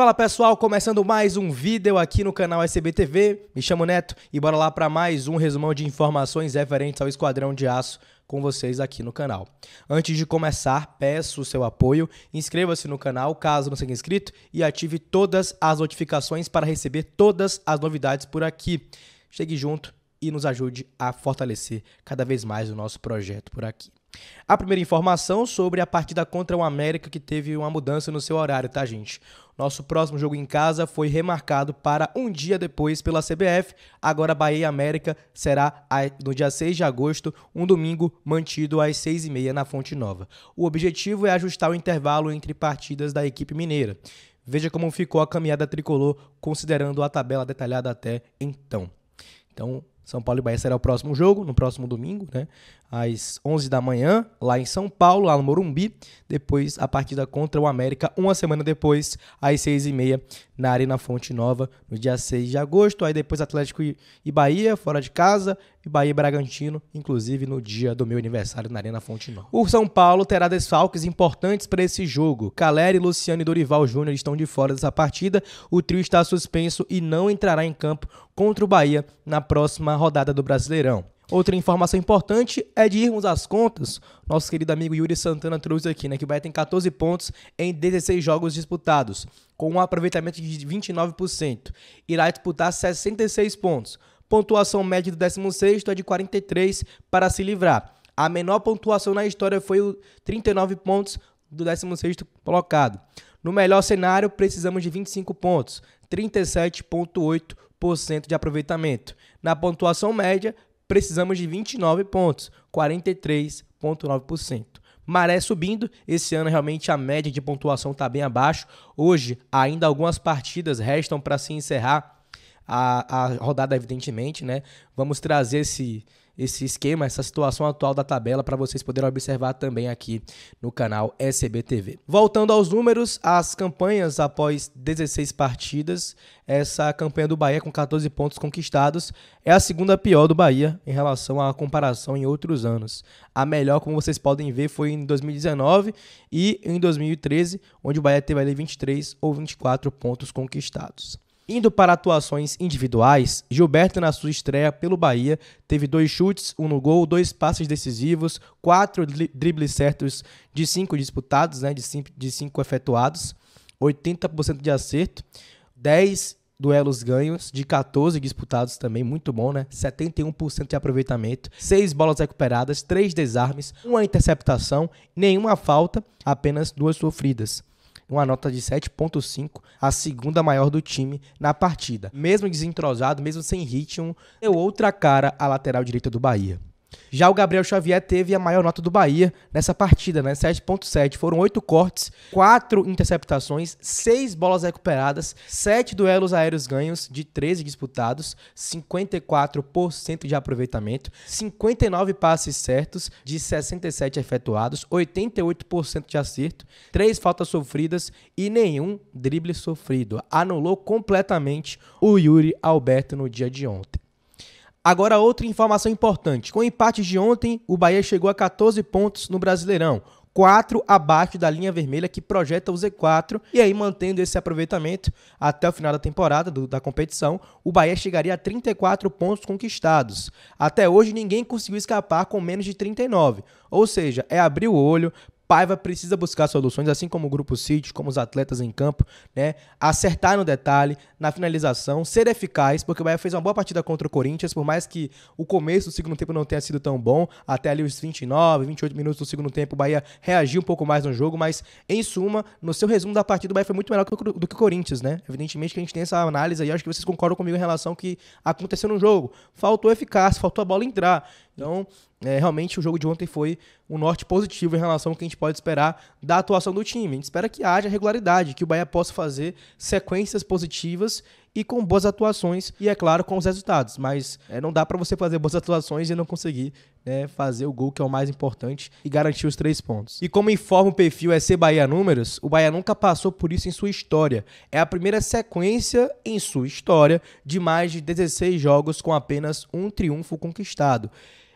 Fala pessoal, começando mais um vídeo aqui no canal SBTV, me chamo Neto e bora lá para mais um resumão de informações referentes ao Esquadrão de Aço com vocês aqui no canal. Antes de começar, peço o seu apoio, inscreva-se no canal caso não seja inscrito e ative todas as notificações para receber todas as novidades por aqui. Chegue junto e nos ajude a fortalecer cada vez mais o nosso projeto por aqui. A primeira informação sobre a partida contra o América que teve uma mudança no seu horário, tá, gente? Nosso próximo jogo em casa foi remarcado para um dia depois pela CBF. Agora Bahia América será no dia 6 de agosto, um domingo mantido às 6h30 na Fonte Nova. O objetivo é ajustar o intervalo entre partidas da equipe mineira. Veja como ficou a caminhada tricolor, considerando a tabela detalhada até então. Então, são Paulo e Bahia será o próximo jogo, no próximo domingo, né? Às 11 da manhã, lá em São Paulo, lá no Morumbi. Depois, a partida contra o América, uma semana depois, às 6 e meia, na Arena Fonte Nova, no dia 6 de agosto. Aí depois, Atlético e Bahia, fora de casa e Bahia Bragantino, inclusive no dia do meu aniversário na Arena Fonte Nova. O São Paulo terá desfalques importantes para esse jogo. Caleri, Luciano e Dorival Júnior estão de fora dessa partida. O trio está suspenso e não entrará em campo contra o Bahia na próxima rodada do Brasileirão. Outra informação importante é de irmos às contas. Nosso querido amigo Yuri Santana trouxe aqui, né? Que o Bahia tem 14 pontos em 16 jogos disputados, com um aproveitamento de 29%. Irá disputar 66 pontos. Pontuação média do 16 é de 43 para se livrar. A menor pontuação na história foi o 39 pontos do 16 colocado. No melhor cenário, precisamos de 25 pontos, 37,8% de aproveitamento. Na pontuação média, precisamos de 29 pontos, 43,9%. Maré subindo, esse ano realmente a média de pontuação está bem abaixo. Hoje, ainda algumas partidas restam para se encerrar a, a rodada, evidentemente, né? Vamos trazer esse, esse esquema, essa situação atual da tabela para vocês poderem observar também aqui no canal SBTV. Voltando aos números, as campanhas após 16 partidas, essa campanha do Bahia com 14 pontos conquistados é a segunda pior do Bahia em relação à comparação em outros anos. A melhor, como vocês podem ver, foi em 2019 e em 2013, onde o Bahia teve ali 23 ou 24 pontos conquistados. Indo para atuações individuais, Gilberto, na sua estreia pelo Bahia, teve dois chutes, um no gol, dois passes decisivos, quatro dribles certos de cinco disputados, né, de, cinco, efetuados, 80% de acerto, 10 duelos ganhos, de 14 disputados também, muito bom, né? 71% de aproveitamento, seis bolas recuperadas, três desarmes, uma interceptação, nenhuma falta, apenas duas sofridas uma nota de 7.5, a segunda maior do time na partida. Mesmo desentrosado, mesmo sem ritmo, deu outra cara à lateral direita do Bahia. Já o Gabriel Xavier teve a maior nota do Bahia nessa partida, né? 7.7. Foram oito cortes, quatro interceptações, seis bolas recuperadas, sete duelos aéreos ganhos de 13 disputados, 54% de aproveitamento, 59 passes certos de 67 efetuados, 88% de acerto, três faltas sofridas e nenhum drible sofrido. Anulou completamente o Yuri Alberto no dia de ontem. Agora, outra informação importante: com o empate de ontem, o Bahia chegou a 14 pontos no Brasileirão. 4 abaixo da linha vermelha que projeta o Z4, e aí mantendo esse aproveitamento até o final da temporada do, da competição, o Bahia chegaria a 34 pontos conquistados. Até hoje ninguém conseguiu escapar com menos de 39, ou seja, é abrir o olho, Paiva precisa buscar soluções, assim como o Grupo City, como os atletas em campo, né? Acertar no detalhe, na finalização, ser eficaz, porque o Bahia fez uma boa partida contra o Corinthians, por mais que o começo do segundo tempo não tenha sido tão bom, até ali os 29, 28 minutos do segundo tempo, o Bahia reagiu um pouco mais no jogo, mas em suma, no seu resumo da partida, o Bahia foi muito melhor do que o Corinthians, né? Evidentemente que a gente tem essa análise aí, acho que vocês concordam comigo em relação ao que aconteceu no jogo. Faltou eficácia, faltou a bola entrar. Então, é, realmente o jogo de ontem foi um norte positivo em relação ao que a gente pode esperar da atuação do time. A gente espera que haja regularidade, que o Bahia possa fazer sequências positivas e com boas atuações e, é claro, com os resultados. Mas é, não dá para você fazer boas atuações e não conseguir né, fazer o gol, que é o mais importante, e garantir os três pontos. E como informa o perfil SC Bahia Números, o Bahia nunca passou por isso em sua história. É a primeira sequência em sua história de mais de 16 jogos com apenas um triunfo conquistado.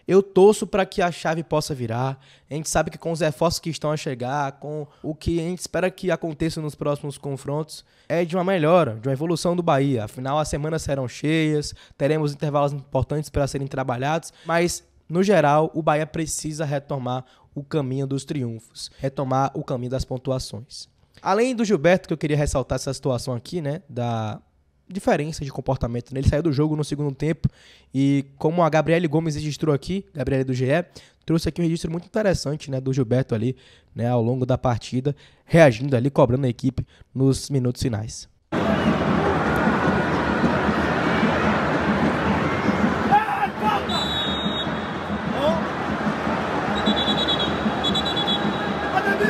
Eu torço para que a chave possa virar. A gente sabe que com os reforços que estão a chegar, com o que a gente espera que aconteça nos próximos confrontos, é de uma melhora, de uma evolução do Bahia. Afinal, as semanas serão cheias, teremos intervalos importantes para serem trabalhados, mas no geral, o Bahia precisa retomar o caminho dos triunfos, retomar o caminho das pontuações. Além do Gilberto, que eu queria ressaltar essa situação aqui, né, da diferença de comportamento. Né? Ele saiu do jogo no segundo tempo e, como a Gabriele Gomes registrou aqui, Gabriele do GE, trouxe aqui um registro muito interessante né, do Gilberto ali né, ao longo da partida, reagindo ali, cobrando a equipe nos minutos finais.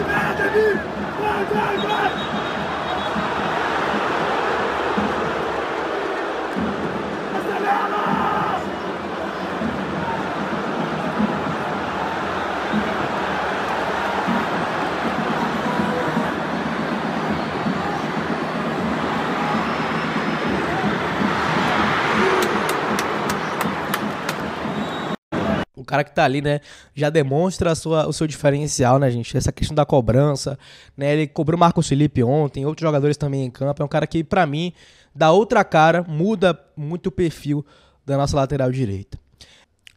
Vai, vai, vai! cara que tá ali, né, já demonstra sua, o seu diferencial, né, gente? Essa questão da cobrança, né? Ele cobrou o Marcos Felipe ontem, outros jogadores também em campo. É um cara que, para mim, dá outra cara, muda muito o perfil da nossa lateral direita.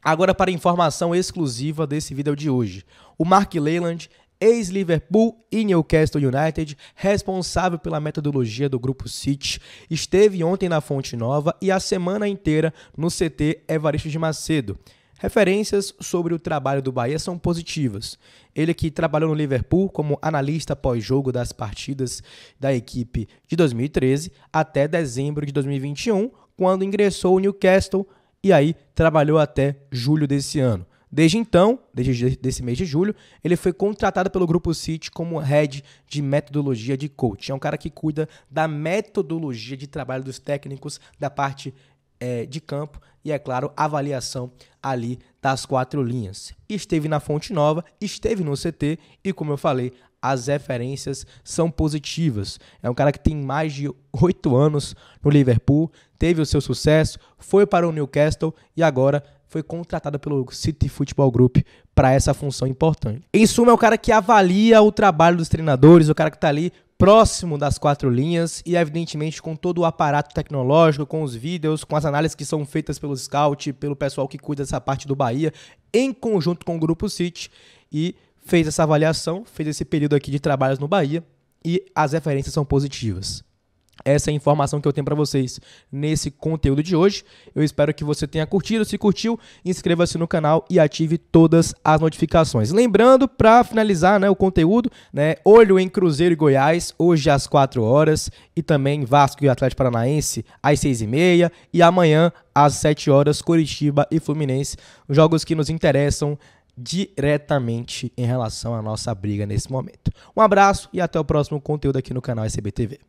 Agora para informação exclusiva desse vídeo de hoje. O Mark Leyland ex-Liverpool e Newcastle United, responsável pela metodologia do grupo City, esteve ontem na Fonte Nova e a semana inteira no CT Evaristo de Macedo. Referências sobre o trabalho do Bahia são positivas. Ele que trabalhou no Liverpool como analista pós-jogo das partidas da equipe de 2013 até dezembro de 2021, quando ingressou o Newcastle e aí trabalhou até julho desse ano. Desde então, desde desse mês de julho, ele foi contratado pelo Grupo City como head de metodologia de coach. É um cara que cuida da metodologia de trabalho dos técnicos, da parte é, de campo e, é claro, avaliação ali das quatro linhas. Esteve na Fonte Nova, esteve no CT e, como eu falei, as referências são positivas. É um cara que tem mais de oito anos no Liverpool, teve o seu sucesso, foi para o Newcastle e agora foi contratado pelo City Football Group para essa função importante. Em suma, é o cara que avalia o trabalho dos treinadores, o cara que está ali próximo das quatro linhas e, evidentemente, com todo o aparato tecnológico, com os vídeos, com as análises que são feitas pelo scout, pelo pessoal que cuida dessa parte do Bahia, em conjunto com o Grupo City, e fez essa avaliação, fez esse período aqui de trabalhos no Bahia, e as referências são positivas. Essa é a informação que eu tenho para vocês nesse conteúdo de hoje. Eu espero que você tenha curtido. Se curtiu, inscreva-se no canal e ative todas as notificações. Lembrando, para finalizar né, o conteúdo, né, olho em Cruzeiro e Goiás, hoje às 4 horas, e também Vasco e Atlético Paranaense às 6 e meia, e amanhã às 7 horas, Curitiba e Fluminense, jogos que nos interessam diretamente em relação à nossa briga nesse momento. Um abraço e até o próximo conteúdo aqui no canal SBTV.